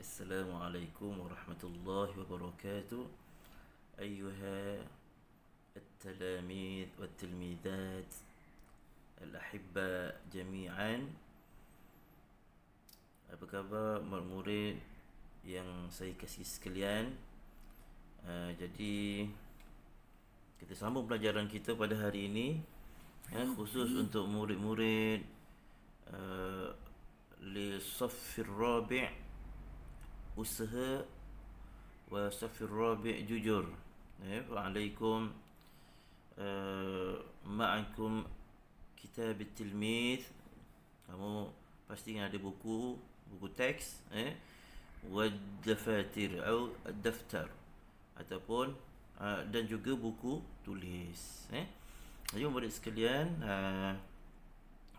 السلام عليكم ورحمة الله وبركاته أيها التلاميذ والتلميذات الأحبة جميعا Apa khabar murid yang saya kasih sekalian uh, Jadi kita sambung pelajaran kita pada hari ini ya, hmm. Khusus untuk murid-murid uh, ah, Lisafir Rabi' usaha wa safir rabi' jujur eh, wa alaikum uh, eh, ma'akum kitab tilmith kamu pasti ada buku buku teks eh wa dafatir atau daftar ataupun eh, dan juga buku tulis eh jadi murid sekalian eh,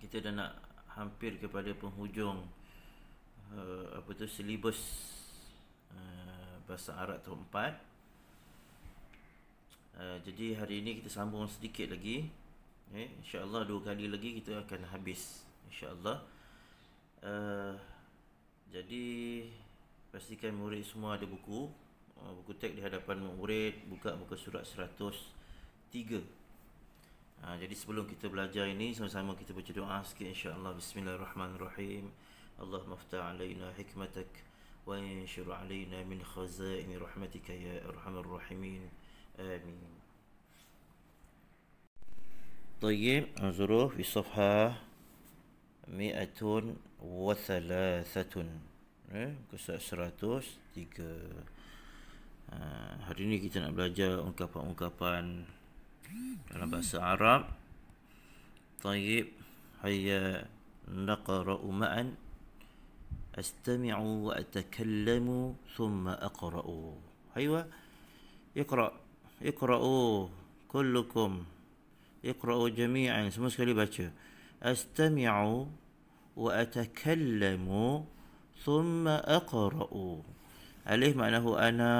kita dah nak hampir kepada penghujung apa tu silibus Eh, bahasa Arab terempat. Uh, eh, jadi hari ini kita sambung sedikit lagi. Eh, insya-Allah dua kali lagi kita akan habis. Insya-Allah. Uh, jadi pastikan murid semua ada buku. Uh, buku teks di hadapan murid, buka buku surat 103. Uh, ah, jadi sebelum kita belajar ini sama-sama kita baca doa sikit insya-Allah. Bismillahirrahmanirrahim. Allah ftah hikmatak. وينشر علينا من خزائن رحمتك يا ارحم الراحمين امين طيب انظروا في صفحة مئة وثلاثة كسا سراتوس تيك hari ini kita nak belajar ungkapan-ungkapan dalam bahasa Arab. Tayyib, hayya naqra'u ma'an استمع واتكلم ثم اقرا ايوه اقرا اقراوا كلكم اقراوا جميعا مشكلي باتشو استمع واتكلم ثم aqrau. Alih maknahu ana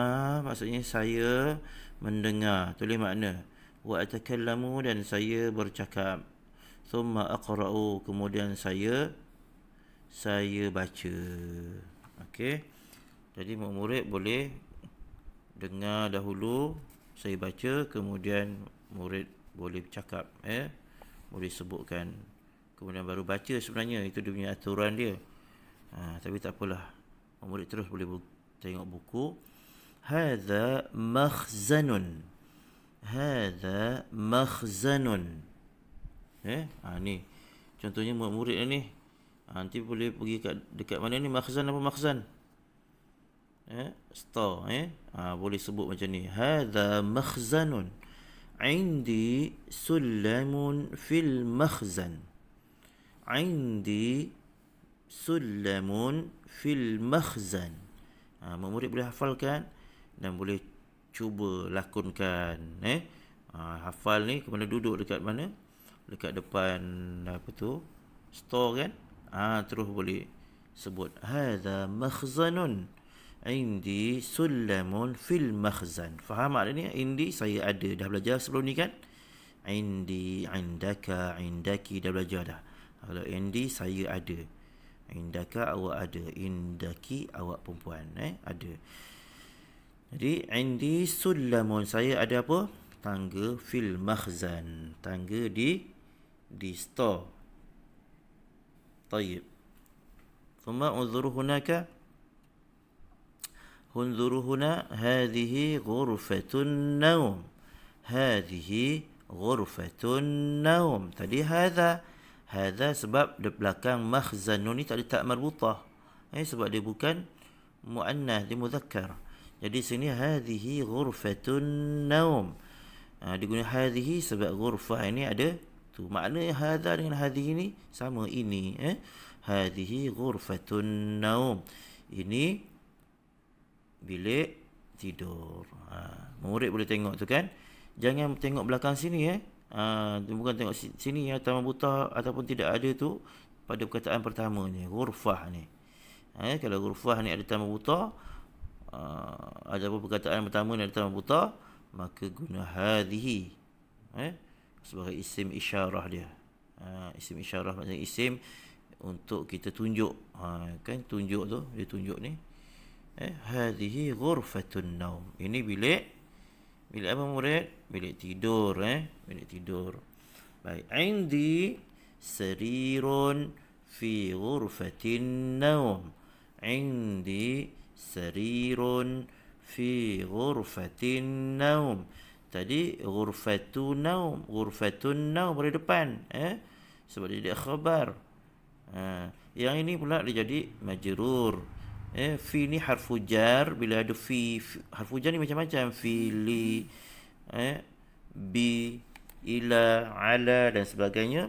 maksudnya saya mendengar tulis makna wa atakallamu dan saya bercakap thumma aqra'u kemudian saya saya baca. Okey. Jadi murid boleh dengar dahulu saya baca kemudian murid boleh cakap eh ya. boleh sebutkan kemudian baru baca sebenarnya itu dia punya aturan dia. Ha, tapi tak apalah. Murid terus boleh bu- tengok buku. Hadza makhzanun. Hadza makhzanun. Eh, ha, ni. Contohnya murid ni ha, nanti boleh pergi kat dekat mana ni makhzan apa makhzan eh store eh ha, boleh sebut macam ni Hada makhzanun indi sulamun fil makhzan indi sulamun fil makhzan ha, murid boleh hafalkan dan boleh cuba lakonkan eh ha, hafal ni kemana duduk dekat mana dekat depan apa tu store kan ha, terus boleh sebut hadza makhzanun indi sulamun fil makhzan faham maknanya indi saya ada dah belajar sebelum ni kan indi indaka indaki dah belajar dah kalau indi saya ada indaka awak ada indaki awak perempuan eh ada jadi indi sulamun saya ada apa tangga fil makhzan tangga di di store طيب ثم انظروا هناك انظروا هنا هذه غرفة النوم هذه غرفة النوم تدي هذا هذا سبب لبلاكان مخزن نوني تدي تاء مربوطة أي سبب دي بوكان مؤنث دي مذكر jadi sini hadhihi ghurfatun naum. Ha, dia guna hadhihi sebab ghurfah ini ada itu makna hadza dengan hadhi ini sama ini eh hadhihi ghurfatun naum ini bilik tidur ha. murid boleh tengok tu kan jangan tengok belakang sini eh ha. bukan tengok sini ya, tamat buta ataupun tidak ada tu pada perkataan pertamanya ghurfah ni eh kalau ghurfah ni ada tamat buta ha. ada perkataan pertama ni ada tamat buta maka guna hadhihi eh sebagai isim isyarah dia. Ha, isim isyarah maksudnya isim untuk kita tunjuk. Ha, kan tunjuk tu, dia tunjuk ni. Eh, hadihi ghurfatun naum. Ini bilik bilik apa murid? Bilik tidur eh, bilik tidur. Baik, indi sarirun fi ghurfatin naum. Indi sarirun fi ghurfatin naum tadi ghurfatu naum ghurfatun naum beri depan eh sebab dia, dia khabar ha. yang ini pula dia jadi majrur eh fi ni harfu jar bila ada fi, fi harfu jar ni macam-macam fi li eh bi ila ala dan sebagainya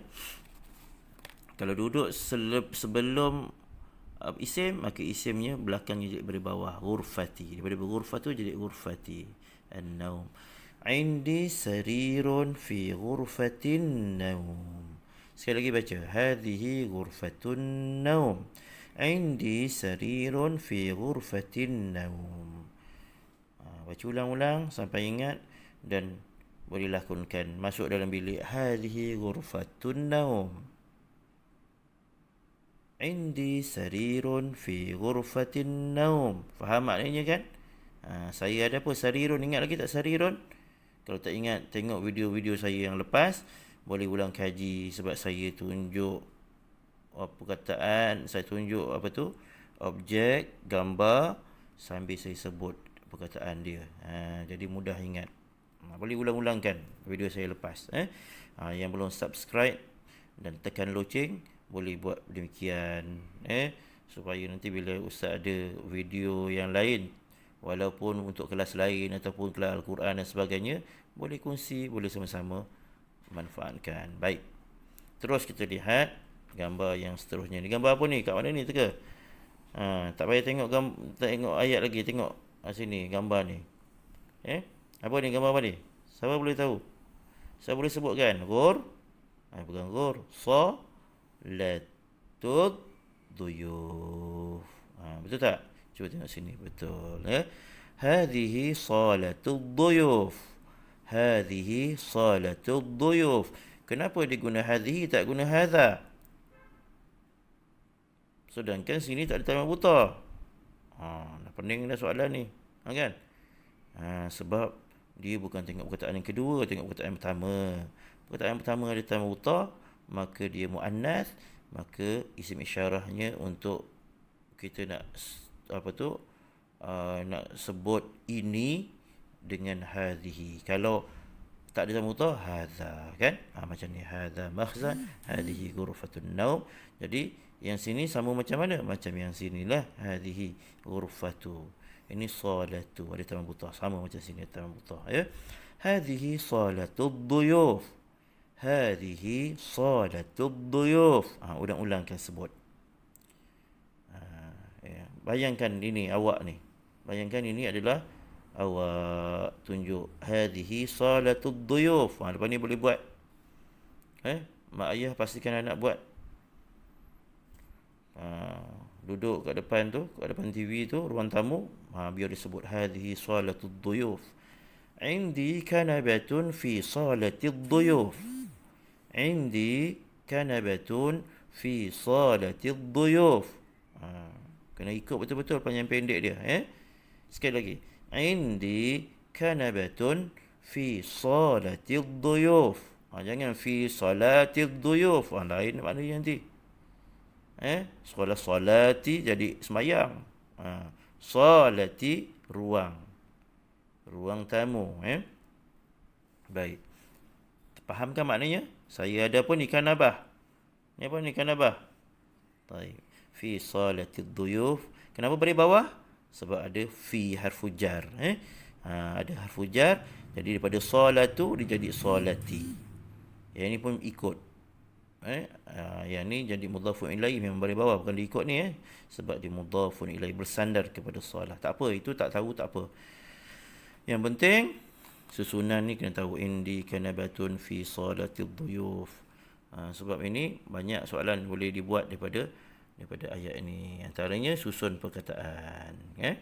kalau duduk selep, sebelum uh, isim maka isimnya belakangnya jadi dari bawah ghurfati daripada ghurfatu jadi ghurfati an-naum عندي سرير في غرفة Sekali lagi baca. باتش هذه غرفة النوم عندي سرير في غرفة النوم Baca ulang-ulang sampai ingat dan boleh lakonkan. Masuk dalam bilik. Hadihi gurfatun naum. Indi sarirun fi gurfatin naum. Faham maknanya kan? Ha, saya ada apa? Sarirun. Ingat lagi tak sarirun? Sarirun. Kalau tak ingat tengok video-video saya yang lepas boleh ulang kaji sebab saya tunjuk apa oh, perkataan saya tunjuk apa tu objek gambar sambil saya sebut perkataan dia. Ha, jadi mudah ingat. Ha, boleh ulang-ulangkan video saya lepas eh. Ha, yang belum subscribe dan tekan loceng boleh buat demikian eh supaya nanti bila ustaz ada video yang lain walaupun untuk kelas lain ataupun kelas Al-Quran dan sebagainya boleh kongsi, boleh sama-sama manfaatkan. Baik. Terus kita lihat gambar yang seterusnya ni. Gambar apa ni? Kat mana ni ke Ha, tak payah tengok tengok ayat lagi, tengok sini gambar ni. Eh? Apa ni gambar apa ni? Siapa boleh tahu? Saya boleh sebutkan Ghur ha, Bukan Ghur So Letut Duyuf ha, Betul tak? Cuba tengok sini betul ya. Hadhihi salatul duyuf. Hadhihi salatul duyuf. Kenapa dia guna hadhihi tak guna hadha? Sedangkan sini tak ada tanda buta. Ha, dah pening dah soalan ni. Ha, kan? Ha, sebab dia bukan tengok perkataan yang kedua, tengok perkataan yang pertama. Perkataan yang pertama ada tanda buta, maka dia mu'annas, maka isim isyarahnya untuk kita nak apa tu uh, nak sebut ini dengan hadhihi kalau tak ada samuta hadza kan ha, macam ni hadza makhzan hadhihi ghurfatun naum jadi yang sini sama macam mana macam yang sinilah hadhihi ghurfatu ini salatu ada tamabuta sama macam sini tamabuta ya hadhihi salatu dhuyuf hadhihi salatu dhuyuf ha, ulang-ulangkan sebut bayangkan ini awak ni bayangkan ini adalah awak tunjuk hadihi salatul duyuf ha, lepas ni boleh buat eh mak ayah pastikan anak buat ha, duduk kat depan tu kat depan TV tu ruang tamu ha, biar disebut hadihi salatul duyuf indi kanabatun fi salatul duyuf indi kanabatun fi salatul duyuf ha kena ikut betul-betul panjang pendek dia eh sekali lagi indi kanabatun fi salati dhuyuf ha, jangan fi salati dhuyuf ha, ah, lain mana yang nanti eh sekolah salati jadi semayang ha. salati ruang ruang tamu eh baik Fahamkan maknanya? Saya ada pun ikan abah. Ini apa ni ikan abah? Baik fi salatid duyuf kenapa beri bawah sebab ada fi harfu jar eh ha, ada harfu jar jadi daripada salatu dia jadi salati yang ini pun ikut eh ha, yang ni jadi mudhafun ilaih memang beri bawah bukan dia ikut ni eh sebab dia mudhafun ilaih bersandar kepada salat tak apa itu tak tahu tak apa yang penting susunan ni kena tahu indi kanabatun fi salatid duyuf ha, sebab ini banyak soalan boleh dibuat daripada daripada ayat ini antaranya susun perkataan ya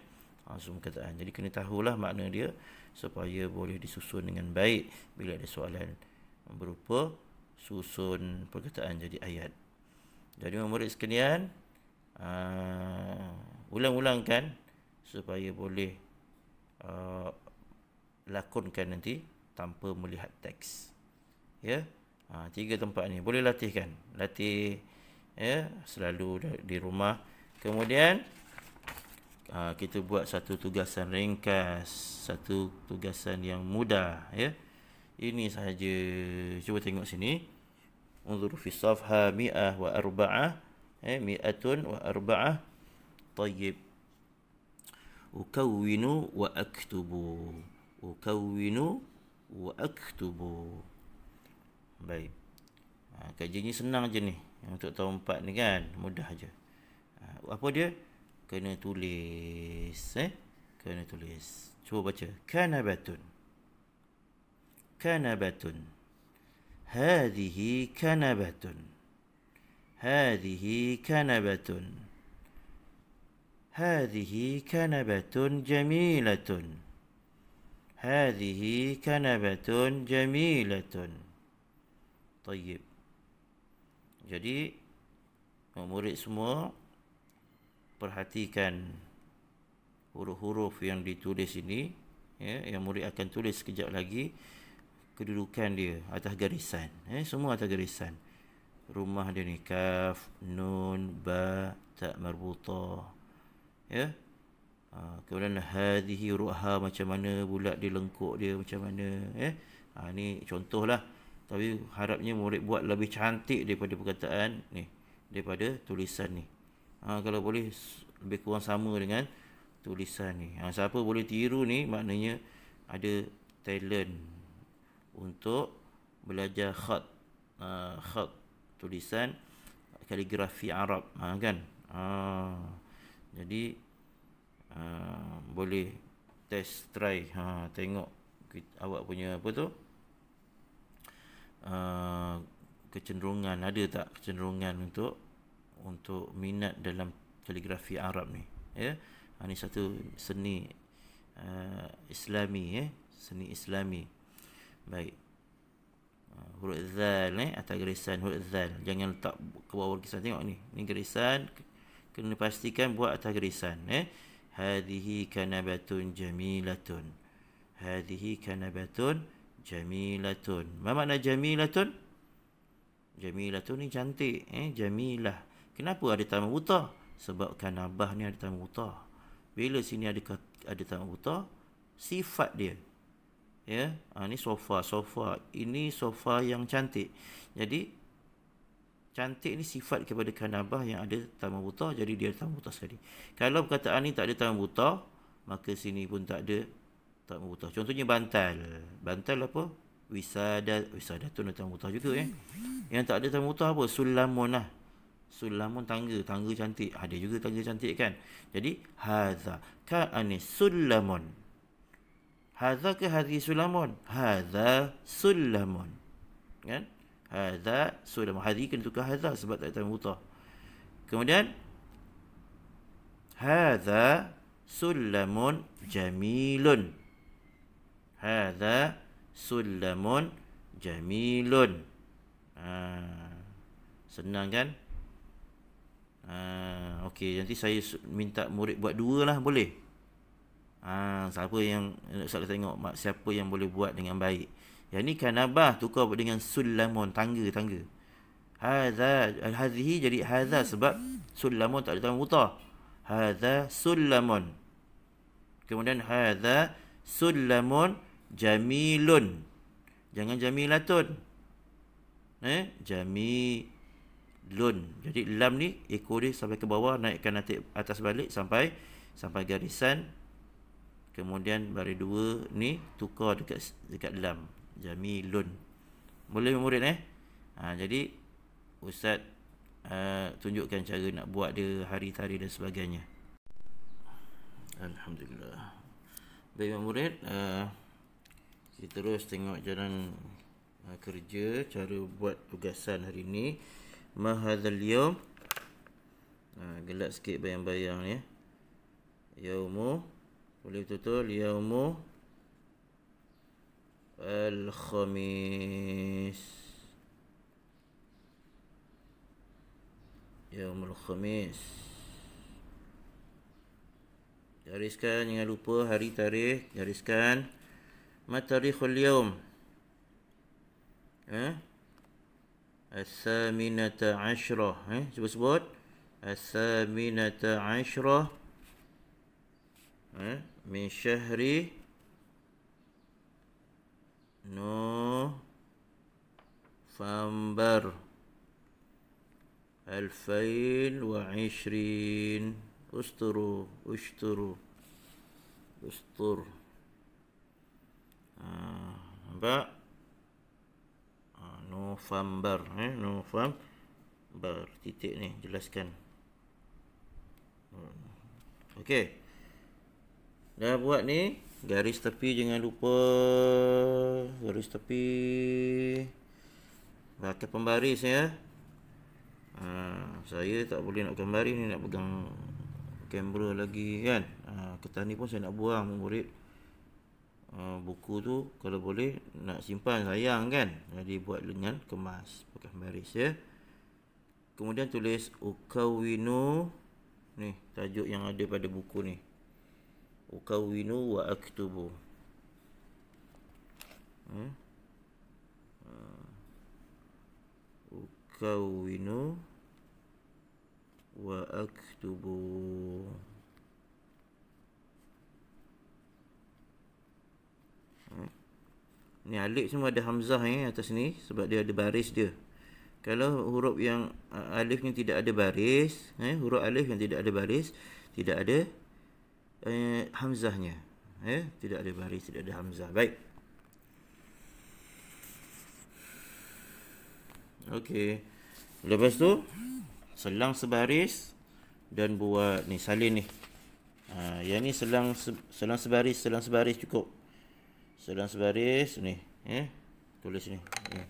ha, susun perkataan jadi kena tahulah makna dia supaya boleh disusun dengan baik bila ada soalan berupa susun perkataan jadi ayat jadi murid sekalian uh, ulang-ulangkan supaya boleh uh, lakonkan nanti tanpa melihat teks ya ha, tiga tempat ni boleh latihkan latih ya selalu di rumah kemudian aa, ah, kita buat satu tugasan ringkas satu tugasan yang mudah ya ini saja. cuba tengok sini unzur fi safha mi'ah wa arba'ah eh mi'atun wa arba'ah tayyib ukawinu wa aktubu ukawinu wa aktubu baik ha, kerja ni senang je ni yang untuk tahun 4 ni kan mudah aje. Ha, apa dia? Kena tulis eh. Kena tulis. Cuba baca. Kanabatun. Kanabatun. Hadhihi kanabatun. Hadhihi kanabatun. Hadhihi kanabatun jamilatun. Hadhihi kanabatun jamilatun. طيب jadi uh, murid semua perhatikan huruf-huruf yang ditulis ini ya yang murid akan tulis sekejap lagi kedudukan dia atas garisan ya semua atas garisan rumah dia ni kaf nun ba ta marbutah ya ha, kemudian hadhihi ruha macam mana bulat dia lengkok dia macam mana ya ha, ni contohlah tapi harapnya murid buat lebih cantik daripada perkataan ni daripada tulisan ni ha, kalau boleh lebih kurang sama dengan tulisan ni ha, siapa boleh tiru ni maknanya ada talent untuk belajar khat ha, khat tulisan kaligrafi Arab ha, kan ha, jadi ha, boleh test try ha, tengok awak punya apa tu Uh, kecenderungan ada tak kecenderungan untuk untuk minat dalam kaligrafi Arab ni ya yeah? Ha, ini satu seni uh, Islami ya yeah? seni Islami baik uh, huruf zal eh? atau garisan huruf zal jangan letak ke bawah garisan tengok ni ni garisan kena pastikan buat atas garisan eh ya? hadhihi kanabatun jamilatun hadhihi kanabatun jamilatun Jamilatun. Apa makna jamilatun? Jamilatun ni cantik. Eh? Jamilah. Kenapa ada tamu buta? Sebab kanabah ni ada tamu buta. Bila sini ada ada tamu buta, sifat dia. Ya, yeah? ha, ini sofa, sofa. Ini sofa yang cantik. Jadi cantik ni sifat kepada kanabah yang ada tamu buta. Jadi dia tamu buta sekali. Kalau perkataan ni tak ada tamu buta, maka sini pun tak ada tak mutah. Contohnya bantal. Bantal apa? Wisada, wisada tu nak mutah juga eh. Yang tak ada tak mutah apa? Sulamun lah. Sulamun tangga, tangga cantik. Ada juga tangga cantik kan. Jadi haza ka anis sulamun. Haza ke hadhi sulamun? Haza sulamun. Kan? Haza sulamun. Hadhi kena tukar haza sebab tak ada mutah. Kemudian haza sulamun jamilun. Hada sulamun jamilun. Ha, senang kan? Ha, Okey, nanti saya minta murid buat dua lah. Boleh? Ha, siapa yang saya tengok Siapa yang boleh buat dengan baik Yang ni kanabah Tukar dengan sulamun Tangga-tangga Hadha Al-hadhi jadi hadha Sebab sulamun tak ada tangan buta Hadha sulamun Kemudian hadha sulamun Jamilun. Jangan Jamilatun. Eh? Jamilun. Jadi lam ni ekor dia sampai ke bawah naikkan nanti atas balik sampai sampai garisan. Kemudian baris dua ni tukar dekat dekat lam. Jamilun. Boleh murid eh? Ha, jadi ustaz uh, tunjukkan cara nak buat dia hari-hari dan sebagainya. Alhamdulillah. Baik murid, uh, kita terus tengok jalan uh, kerja cara buat tugasan hari ini. Mahadzal yawm. Uh, ah, gelap sikit bayang-bayang ni. Eh. Yaumu boleh betul yaumu al-khamis. Yaum al-khamis. Gariskan jangan lupa hari tarikh, gariskan. ما تاريخ اليوم أه؟ الثامنة عشرة أه؟ سبوت الثامنة عشرة أه؟ من شهر نوفمبر ألفين وعشرين أستروا أشتروا أستر ba ah, November eh November titik ni jelaskan hmm. okey dah buat ni garis tepi jangan lupa garis tepi baca pembaris ya ha, saya tak boleh nak pembaris ni nak pegang kamera lagi kan ha, ah, ketani pun saya nak buang murid Eh, buku tu kalau boleh nak simpan sayang kan jadi buat dengan kemas bukan baris ya kemudian tulis ukawinu ni tajuk yang ada pada buku ni ukawinu wa aktubu hmm? Eh, ukawinu wa aktubu ni alif semua ada hamzah ni atas ni sebab dia ada baris dia kalau huruf yang uh, alif ni tidak ada baris eh huruf alif yang tidak ada baris tidak ada eh, hamzahnya eh tidak ada baris tidak ada hamzah baik okey lepas tu selang sebaris dan buat ni salin ni ha, yang ni selang selang sebaris selang sebaris cukup sedang sebaris ni eh tulis ni ni eh.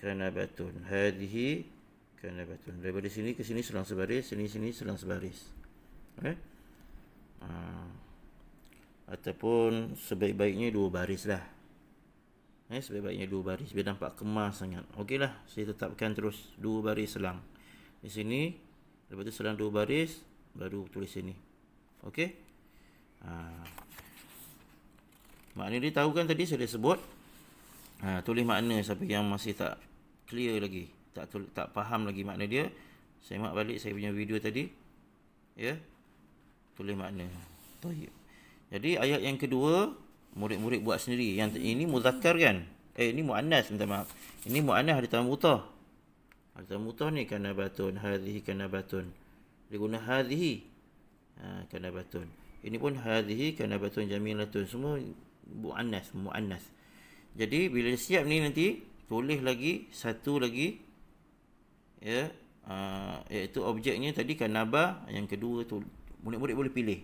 kerana batun hadihi kerana batun daripada sini ke sini selang sebaris sini sini selang sebaris eh ha. ataupun sebaik-baiknya dua baris lah eh sebaik-baiknya dua baris biar nampak kemas sangat okeylah saya tetapkan terus dua baris selang di sini lepas tu selang dua baris baru tulis sini okey ha. Maknanya dia tahu kan tadi saya dah sebut. Ha, tulis makna sampai yang masih tak clear lagi. Tak tak faham lagi makna dia. Saya mak balik saya punya video tadi. Ya. Tulis makna. Tayyib. Jadi ayat yang kedua murid-murid buat sendiri. Yang ini muzakkar kan? Eh ini muannas minta maaf. Ini muannas ada tambah utah. Ada tambah ni kana batun, hadhihi kana batun. Dia guna hadhihi. Ha, kana batun. Ini pun hadhihi kana batun jamilatun. Semua muannas muannas jadi bila dia siap ni nanti boleh lagi satu lagi ya uh, iaitu objeknya tadi kanaba yang kedua tu murid-murid boleh pilih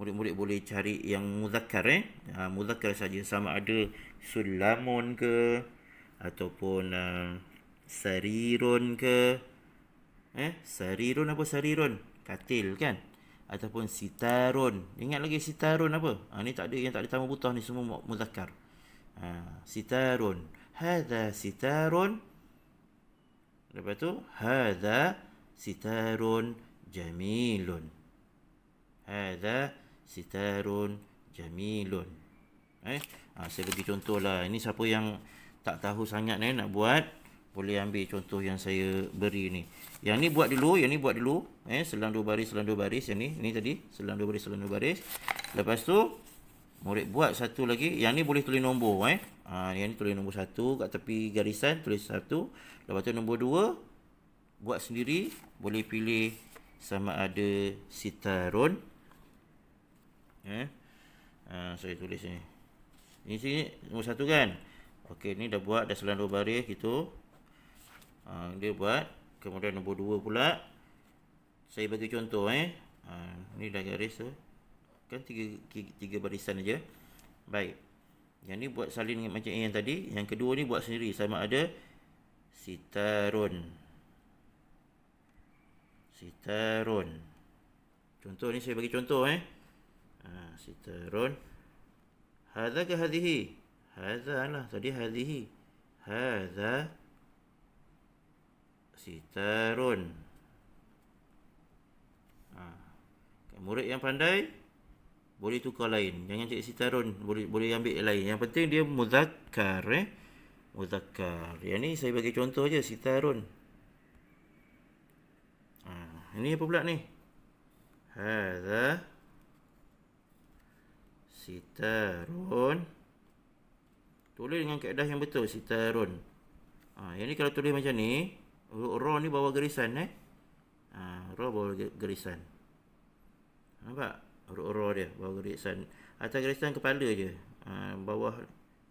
murid-murid boleh cari yang muzakkar eh uh, muzakkar saja sama ada sulamun ke ataupun uh, sarirun ke eh sarirun apa sarirun katil kan ataupun sitarun. Ingat lagi sitarun apa? Ha, ni tak ada yang tak ada tambah butoh ni semua muzakkar. Ha, sitarun. Hadha sitarun. Lepas tu hadha sitarun jamilun. Hadha sitarun jamilun. Eh, ha, saya bagi contohlah. Ini siapa yang tak tahu sangat ni eh, nak buat boleh ambil contoh yang saya beri ni. Yang ni buat dulu, yang ni buat dulu. Eh, selang dua baris, selang dua baris. Yang ni, ni tadi. Selang dua baris, selang dua baris. Lepas tu, murid buat satu lagi. Yang ni boleh tulis nombor. Eh. Ha, yang ni tulis nombor satu. Kat tepi garisan, tulis satu. Lepas tu, nombor dua. Buat sendiri. Boleh pilih sama ada sitaron. Eh. Ha, saya tulis ni. Ini sini, nombor satu kan? Okey, ni dah buat. Dah selang dua baris gitu ha, dia buat kemudian nombor 2 pula saya bagi contoh eh ha, ni dah garis tu kan tiga, barisan aja baik yang ni buat salin macam yang tadi yang kedua ni buat sendiri sama ada sitarun sitarun contoh ni saya bagi contoh eh ha, sitarun hadha ke hadihi hadha lah tadi hadihi hadha sitarun ha. murid yang pandai boleh tukar lain jangan si sitarun boleh boleh ambil yang lain yang penting dia muzakkar eh muzakkar yang ni saya bagi contoh aje sitarun ha. ini apa pula ni si sitarun tulis dengan kaedah yang betul sitarun ha. yang ni kalau tulis macam ni Roh ni bawa gerisan eh. Ha, raw bawa gerisan. Nampak? Roh dia bawa gerisan. Atas gerisan kepala je. Ha, bawah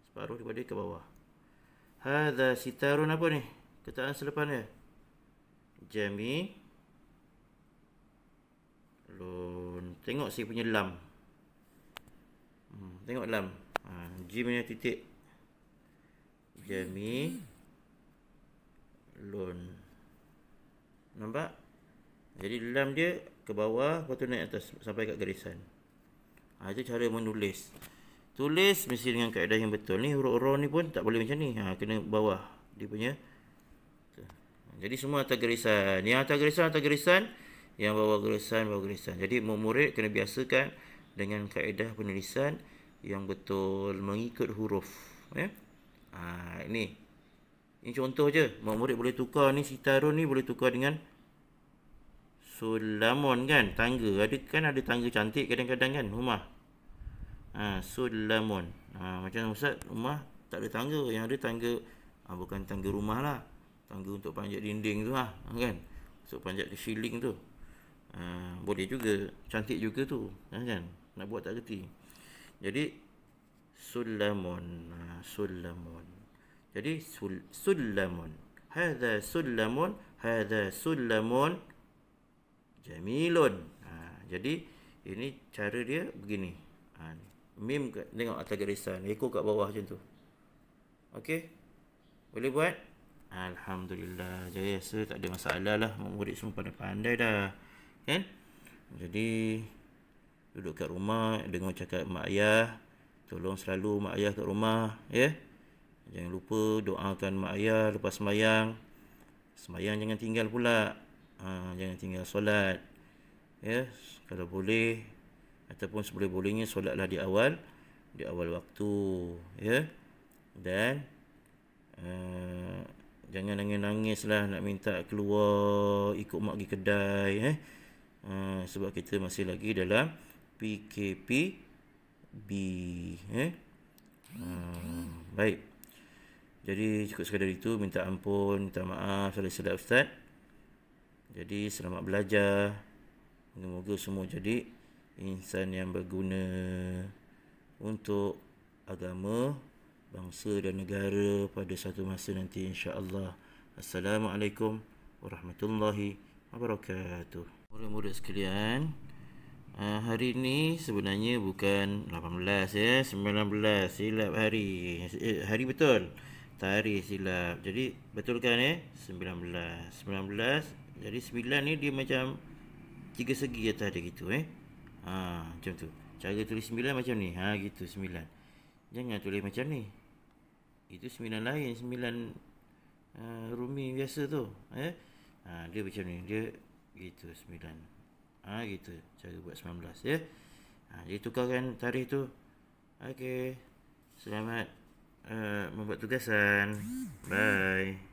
separuh daripada ke bawah. Hadha sitarun apa ni? Ketaan selepas dia. Jami. Lun. Tengok si punya lam. Hmm, tengok lam. Ha, Jim punya titik. Jami. Lun. Nampak? Jadi lam dia ke bawah, lepas tu naik atas sampai kat garisan. Ha, itu cara menulis. Tulis mesti dengan kaedah yang betul. Ni huruf-huruf ni pun tak boleh macam ni. Ha, kena bawah. Dia punya. Jadi semua atas garisan. Yang atas garisan, atas garisan. Yang bawah garisan, bawah garisan. Jadi murid kena biasakan dengan kaedah penulisan yang betul mengikut huruf. Ya? Ha, ini. Ini contoh je. Murid boleh tukar ni, sitarun ni boleh tukar dengan sulamun kan tangga ada kan ada tangga cantik kadang-kadang kan rumah ha sulamun ha macam ustaz rumah tak ada tangga yang ada tangga ha, bukan tangga rumah lah tangga untuk panjat dinding tu lah ha, kan so panjat ke ceiling tu ha, boleh juga cantik juga tu ha, kan nak buat tak reti jadi sulamun ha, sulamun jadi sul sulamun hadha sulamun hadha sulamun Jamilun. Ha, jadi ini cara dia begini. Ha, mim kat, tengok atas garisan. Ekor kat bawah macam tu. Okey. Boleh buat? Alhamdulillah. Jaya rasa tak ada masalah lah. Murid semua pada pandai dah. Kan? Jadi duduk kat rumah dengan cakap mak ayah. Tolong selalu mak ayah kat rumah. Ya? Yeah? Jangan lupa doakan mak ayah lepas semayang. Semayang jangan tinggal pula jangan ha, tinggal solat ya kalau boleh ataupun seboleh-bolehnya solatlah di awal di awal waktu ya dan uh, jangan nangis nangis lah nak minta keluar ikut mak pergi kedai eh uh, sebab kita masih lagi dalam PKP B eh uh, baik jadi cukup sekadar itu minta ampun minta maaf salah silap ustaz jadi selamat belajar. Semoga semua jadi insan yang berguna untuk agama, bangsa dan negara pada satu masa nanti insya-Allah. Assalamualaikum warahmatullahi wabarakatuh. Murid-murid sekalian, ah, hari ini sebenarnya bukan 18 ya, 19 silap hari. Eh, hari betul. Tarikh silap. Jadi betulkan eh 19. 19 jadi sembilan ni dia macam tiga segi atas dia gitu eh. Ha macam tu. Cara tulis sembilan macam ni. Ha gitu sembilan Jangan tulis macam ni. Itu sembilan lain sembilan uh, rumi biasa tu eh. Ha dia macam ni. Dia gitu sembilan Ha gitu cara buat sembilan belas ya. Ha jadi tukarkan tarikh tu. Okey. Selamat uh, membuat tugasan. Bye.